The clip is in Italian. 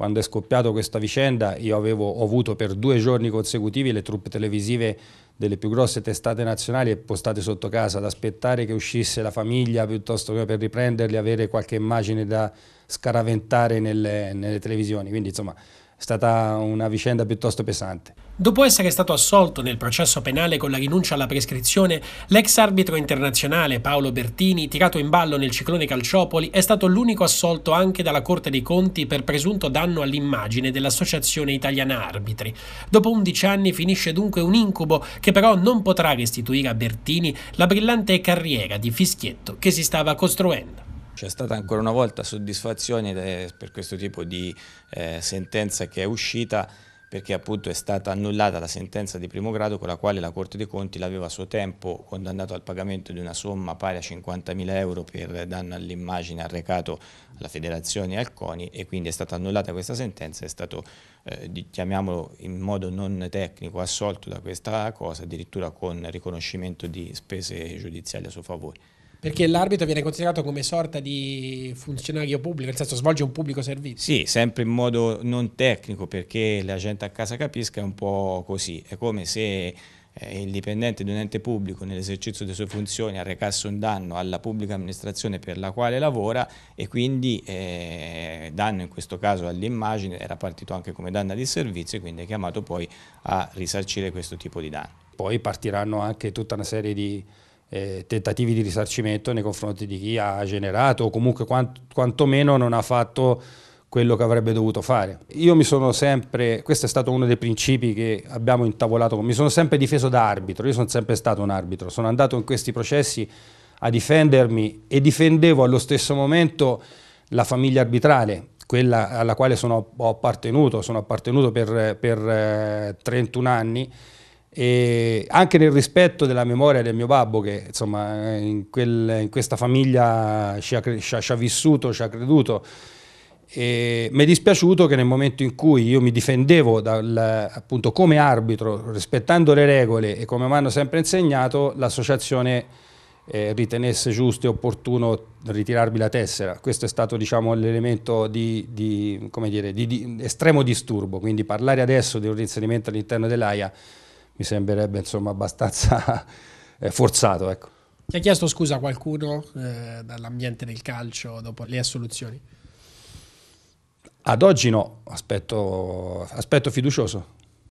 quando è scoppiata questa vicenda io avevo avuto per due giorni consecutivi le truppe televisive delle più grosse testate nazionali e postate sotto casa, ad aspettare che uscisse la famiglia piuttosto che per riprenderli, avere qualche immagine da scaraventare nelle, nelle televisioni. Quindi insomma è stata una vicenda piuttosto pesante. Dopo essere stato assolto nel processo penale con la rinuncia alla prescrizione, l'ex arbitro internazionale Paolo Bertini, tirato in ballo nel ciclone Calciopoli, è stato l'unico assolto anche dalla Corte dei Conti per presunto danno all'immagine dell'Associazione Italiana Arbitri. Dopo 11 anni finisce dunque un incubo che che però non potrà restituire a Bertini la brillante carriera di fischietto che si stava costruendo. C'è stata ancora una volta soddisfazione eh, per questo tipo di eh, sentenza che è uscita perché appunto è stata annullata la sentenza di primo grado con la quale la Corte dei Conti l'aveva a suo tempo condannato al pagamento di una somma pari a 50.000 euro per danno all'immagine arrecato alla Federazione e al CONI e quindi è stata annullata questa sentenza, è stato, eh, chiamiamolo in modo non tecnico, assolto da questa cosa, addirittura con riconoscimento di spese giudiziali a suo favore. Perché l'arbitro viene considerato come sorta di funzionario pubblico, nel senso svolge un pubblico servizio. Sì, sempre in modo non tecnico, perché la gente a casa capisca è un po' così. È come se eh, il dipendente di un ente pubblico nell'esercizio delle sue funzioni arrecasse un danno alla pubblica amministrazione per la quale lavora e quindi eh, danno in questo caso all'immagine era partito anche come danno di servizio e quindi è chiamato poi a risarcire questo tipo di danno. Poi partiranno anche tutta una serie di eh, tentativi di risarcimento nei confronti di chi ha generato o comunque quant- quantomeno non ha fatto quello che avrebbe dovuto fare. Io mi sono sempre, questo è stato uno dei principi che abbiamo intavolato, mi sono sempre difeso da arbitro, io sono sempre stato un arbitro, sono andato in questi processi a difendermi e difendevo allo stesso momento la famiglia arbitrale, quella alla quale sono, ho appartenuto, sono appartenuto per, per 31 eh, anni e anche nel rispetto della memoria del mio babbo che insomma in, quel, in questa famiglia ci ha, ci, ha, ci ha, vissuto, ci ha creduto e mi è dispiaciuto che nel momento in cui io mi difendevo dal, appunto come arbitro rispettando le regole e come mi hanno sempre insegnato l'associazione eh, ritenesse giusto e opportuno ritirarmi la tessera questo è stato diciamo l'elemento di, di, di, di, estremo disturbo quindi parlare adesso di un reinserimento all'interno dell'AIA mi sembrerebbe insomma abbastanza eh, forzato. Ecco. Ti ha chiesto scusa qualcuno eh, dall'ambiente del calcio dopo le assoluzioni? Ad oggi no, aspetto, aspetto fiducioso.